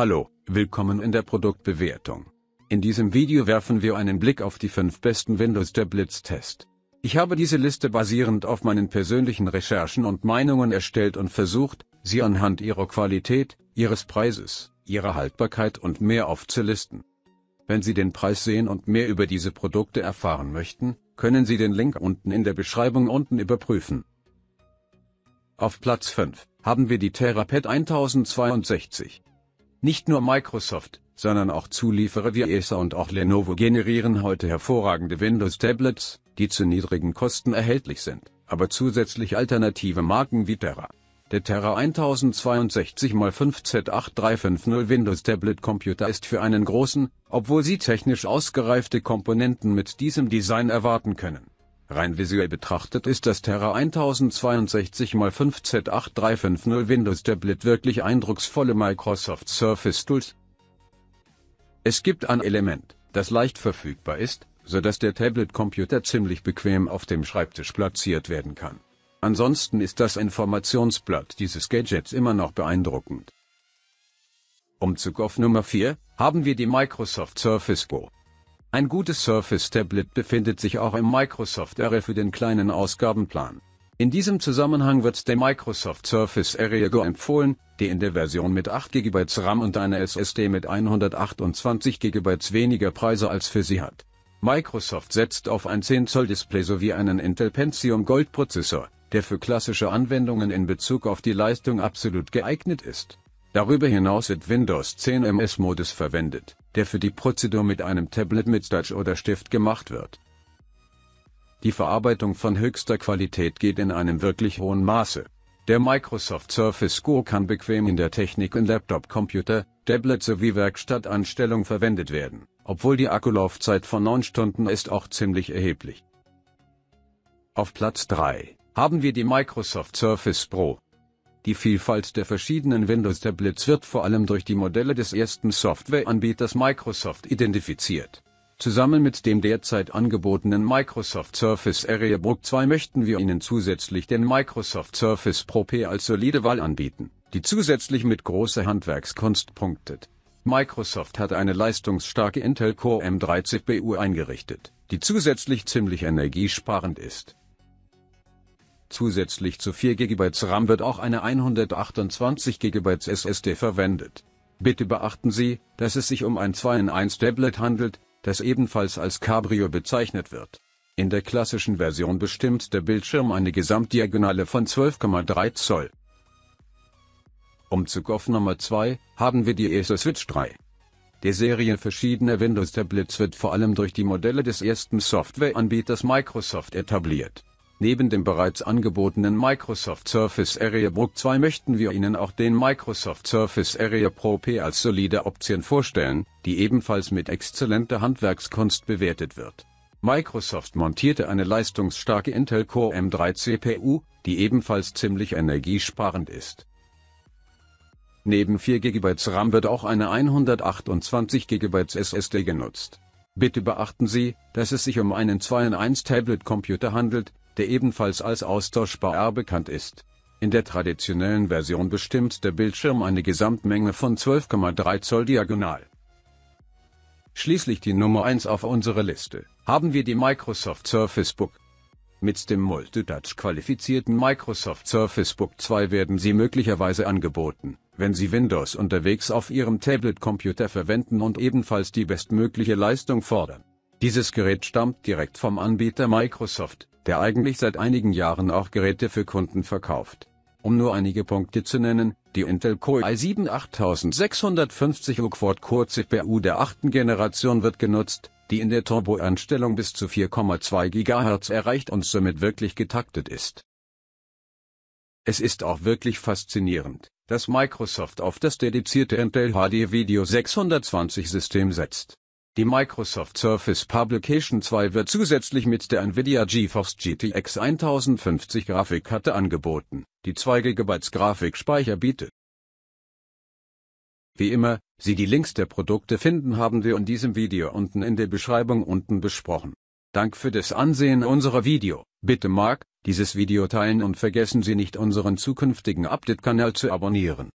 Hallo, willkommen in der Produktbewertung. In diesem Video werfen wir einen Blick auf die 5 besten Windows Tablets Test. Ich habe diese Liste basierend auf meinen persönlichen Recherchen und Meinungen erstellt und versucht, sie anhand ihrer Qualität, ihres Preises, ihrer Haltbarkeit und mehr aufzulisten. Wenn Sie den Preis sehen und mehr über diese Produkte erfahren möchten, können Sie den Link unten in der Beschreibung unten überprüfen. Auf Platz 5 haben wir die TheraPad 1062. Nicht nur Microsoft, sondern auch Zulieferer wie Acer und auch Lenovo generieren heute hervorragende Windows-Tablets, die zu niedrigen Kosten erhältlich sind, aber zusätzlich alternative Marken wie Terra. Der Terra 1062x5Z8350 Windows Tablet Computer ist für einen großen, obwohl Sie technisch ausgereifte Komponenten mit diesem Design erwarten können. Rein visuell betrachtet ist das Terra 1062 x 5Z8350 Windows Tablet wirklich eindrucksvolle Microsoft Surface Tools. Es gibt ein Element, das leicht verfügbar ist, so dass der Tablet-Computer ziemlich bequem auf dem Schreibtisch platziert werden kann. Ansonsten ist das Informationsblatt dieses Gadgets immer noch beeindruckend. Umzug auf Nummer 4 haben wir die Microsoft Surface Go. Ein gutes Surface-Tablet befindet sich auch im Microsoft Area für den kleinen Ausgabenplan. In diesem Zusammenhang wird der Microsoft Surface Area Go empfohlen, die in der Version mit 8 GB RAM und einer SSD mit 128 GB weniger Preise als für sie hat. Microsoft setzt auf ein 10 Zoll Display sowie einen Intel Pentium Gold Prozessor, der für klassische Anwendungen in Bezug auf die Leistung absolut geeignet ist. Darüber hinaus wird Windows 10 MS Modus verwendet der für die Prozedur mit einem Tablet mit Touch oder Stift gemacht wird. Die Verarbeitung von höchster Qualität geht in einem wirklich hohen Maße. Der Microsoft Surface Go kann bequem in der Technik in Laptop, Computer, Tablet sowie Werkstattanstellung verwendet werden, obwohl die Akkulaufzeit von 9 Stunden ist auch ziemlich erheblich. Auf Platz 3 haben wir die Microsoft Surface Pro. Die Vielfalt der verschiedenen Windows-Tablets wird vor allem durch die Modelle des ersten Softwareanbieters Microsoft identifiziert. Zusammen mit dem derzeit angebotenen Microsoft Surface Area Book 2 möchten wir Ihnen zusätzlich den Microsoft Surface Pro P als solide Wahl anbieten, die zusätzlich mit großer Handwerkskunst punktet. Microsoft hat eine leistungsstarke Intel Core M3 CPU eingerichtet, die zusätzlich ziemlich energiesparend ist. Zusätzlich zu 4 GB RAM wird auch eine 128 GB SSD verwendet. Bitte beachten Sie, dass es sich um ein 2-in-1 Tablet handelt, das ebenfalls als Cabrio bezeichnet wird. In der klassischen Version bestimmt der Bildschirm eine Gesamtdiagonale von 12,3 Zoll. Umzug auf Nummer 2 haben wir die Acer Switch 3. Die Serie verschiedener Windows-Tablets wird vor allem durch die Modelle des ersten Softwareanbieters Microsoft etabliert Neben dem bereits angebotenen Microsoft Surface Area Book 2 möchten wir Ihnen auch den Microsoft Surface Area Pro P als solide Option vorstellen, die ebenfalls mit exzellenter Handwerkskunst bewertet wird. Microsoft montierte eine leistungsstarke Intel Core M3 CPU, die ebenfalls ziemlich energiesparend ist. Neben 4 GB RAM wird auch eine 128 GB SSD genutzt. Bitte beachten Sie, dass es sich um einen 2-in-1 Tablet-Computer handelt, der ebenfalls als austauschbar bekannt ist. In der traditionellen Version bestimmt der Bildschirm eine Gesamtmenge von 12,3 Zoll diagonal. Schließlich die Nummer 1 auf unserer Liste, haben wir die Microsoft Surface Book. Mit dem Multitouch qualifizierten Microsoft Surface Book 2 werden Sie möglicherweise angeboten, wenn Sie Windows unterwegs auf Ihrem Tablet-Computer verwenden und ebenfalls die bestmögliche Leistung fordern. Dieses Gerät stammt direkt vom Anbieter Microsoft der eigentlich seit einigen Jahren auch Geräte für Kunden verkauft. Um nur einige Punkte zu nennen, die Intel Core i7 8650 U Quad-Core CPU der achten Generation wird genutzt, die in der turbo einstellung bis zu 4,2 GHz erreicht und somit wirklich getaktet ist. Es ist auch wirklich faszinierend, dass Microsoft auf das dedizierte Intel HD Video 620 System setzt. Die Microsoft Surface Publication 2 wird zusätzlich mit der Nvidia GeForce GTX 1050 Grafikkarte angeboten, die 2 GB Grafikspeicher bietet. Wie immer, Sie die Links der Produkte finden haben wir in diesem Video unten in der Beschreibung unten besprochen. Dank für das Ansehen unserer Video. Bitte mag, dieses Video teilen und vergessen Sie nicht unseren zukünftigen Update-Kanal zu abonnieren.